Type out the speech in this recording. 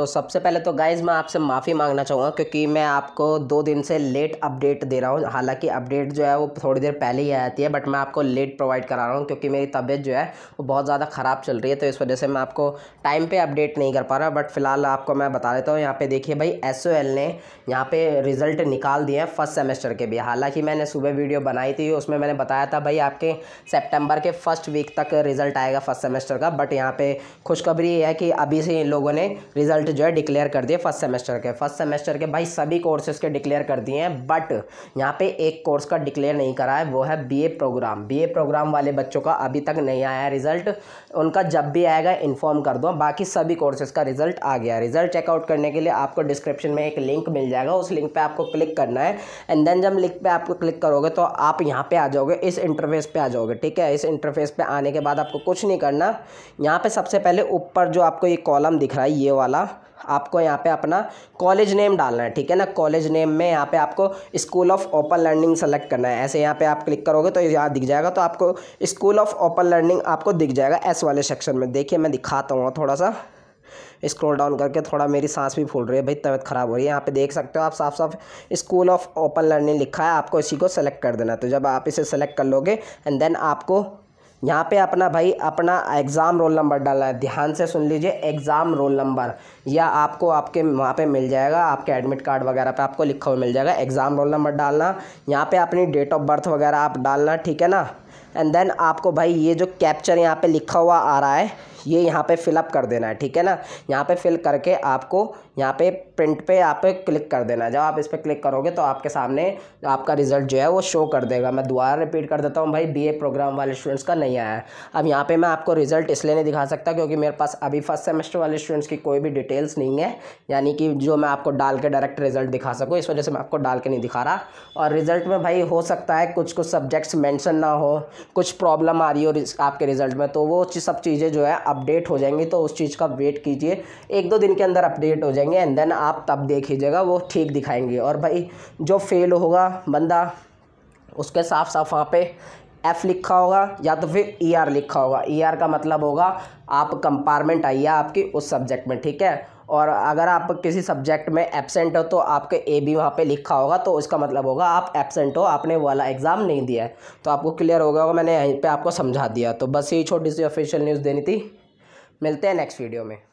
तो सबसे पहले तो गाइज़ मैं आपसे माफ़ी मांगना चाहूँगा क्योंकि मैं आपको दो दिन से लेट अपडेट दे रहा हूँ हालांकि अपडेट जो है वो थोड़ी देर पहले ही आती है बट मैं आपको लेट प्रोवाइड करा रहा हूँ क्योंकि मेरी तबीयत जो है वो बहुत ज़्यादा ख़राब चल रही है तो इस वजह से मैं आपको टाइम पर अपडेट नहीं कर पा रहा बट फिलहाल आपको मैं बता देता हूँ यहाँ पर देखिए भाई एस ने यहाँ पर रिज़ल्ट निकाल दिए हैं फर्स्ट सेमेस्टर के भी हालाँकि मैंने सुबह वीडियो बनाई थी उसमें मैंने बताया था भाई आपके सेप्टेम्बर के फर्स्ट वीक तक रिज़ल्ट आएगा फर्स्ट सेमेस्टर का बट यहाँ पर खुशखबरी है कि अभी से इन लोगों ने रिज़ल्ट रिजल्ट जो है डिक्लेयर कर दिए फर्स्ट सेमेस्टर के फर्स्ट सेमेस्टर के भाई सभी कोर्सेज के डिक्लेयर कर दिए हैं बट यहाँ पे एक कोर्स का डिक्लेयर नहीं करा है वो है बीए प्रोग्राम बीए प्रोग्राम वाले बच्चों का अभी तक नहीं आया है रिजल्ट उनका जब भी आएगा इन्फॉर्म कर दो बाकी सभी कोर्सेज का रिजल्ट आ गया रिजल्ट चेकआउट करने के लिए आपको डिस्क्रिप्शन में एक लिंक मिल जाएगा उस लिंक पर आपको क्लिक करना है एंड देन जब लिंक पर आपको क्लिक करोगे तो आप यहाँ पर आ जाओगे इस इंटरफेस पर आ जाओगे ठीक है इस इंटरफेस पर आने के बाद आपको कुछ नहीं करना यहाँ पर सबसे पहले ऊपर जो आपको ये कॉलम दिख रहा है ये वाला आपको यहाँ पे अपना कॉलेज नेम डालना है ठीक है ना कॉलेज नेम में यहाँ पे आपको school of open learning select करना है ऐसे यहाँ पे आप क्लिक करोगे तो यहाँ दिख जाएगा तो आपको स्कूल ऑफ ओपन लर्निंग आपको दिख जाएगा एस वाले सेक्शन में देखिए मैं दिखाता हूँ थोड़ा सा स्क्रॉल डाउन करके थोड़ा मेरी सांस भी फूल रही है भाई तबीयत ख़राब हो रही है यहाँ पे देख सकते हो आप साफ साफ स्कूल ऑफ ओपन लर्निंग लिखा है आपको इसी को सेलेक्ट कर देना तो जब आप इसे सेलेक्ट कर लोगे एंड देन आपको यहाँ पे अपना भाई अपना एग्ज़ाम रोल नंबर डालना है ध्यान से सुन लीजिए एग्ज़ाम रोल नंबर या आपको आपके वहाँ पे मिल जाएगा आपके एडमिट कार्ड वगैरह पे आपको लिखा हुआ मिल जाएगा एग्ज़ाम रोल नंबर डालना यहाँ पे अपनी डेट ऑफ बर्थ वगैरह आप डालना ठीक है ना एंड देन आपको भाई ये जो कैप्चर यहाँ पे लिखा हुआ आ रहा है ये यहाँ पे फिलअप कर देना है ठीक है ना यहाँ पे फिल करके आपको यहाँ पे प्रिंट पे आप क्लिक कर देना है जब आप इस पर क्लिक करोगे तो आपके सामने आपका रिजल्ट जो है वो शो कर देगा मैं दोबारा रिपीट कर देता हूँ भाई बीए प्रोग्राम वाले स्टूडेंट्स का नहीं आया है अब यहाँ पर मैं आपको रिजल्ट इसलिए नहीं दिखा सकता क्योंकि मेरे पास अभी फर्स्ट सेमेस्टर वाले स्टूडेंट्स की कोई भी डिटेल्स नहीं है यानी कि जो मैं आपको डाल के डायरेक्ट रिजल्ट दिखा सकूँ इस वजह से मैं आपको डाल के नहीं दिखा रहा और रिजल्ट में भाई हो सकता है कुछ कुछ सब्जेक्ट्स मैंशन ना हो कुछ प्रॉब्लम आ रही हो आपके रिजल्ट में तो वो सब चीज़ें जो है अपडेट हो जाएंगी तो उस चीज़ का वेट कीजिए एक दो दिन के अंदर अपडेट हो जाएंगे एंड देन आप तब देख लीजिएगा वो ठीक दिखाएंगे और भाई जो फेल होगा बंदा उसके साफ साफ वहाँ पे एफ लिखा होगा या तो फिर ई e ER लिखा होगा ई e ER का मतलब होगा आप कंपार्टमेंट आइए आपकी उस सब्जेक्ट में ठीक है और अगर आप किसी सब्जेक्ट में एबसेंट हो तो आपके ए बी वहाँ पे लिखा होगा तो उसका मतलब होगा आप एबसेंट हो आपने वाला एग्ज़ाम नहीं दिया है तो आपको क्लियर हो गया होगा मैंने यहीं पे आपको समझा दिया तो बस यही छोटी सी ऑफिशियल न्यूज़ देनी थी मिलते हैं नेक्स्ट वीडियो में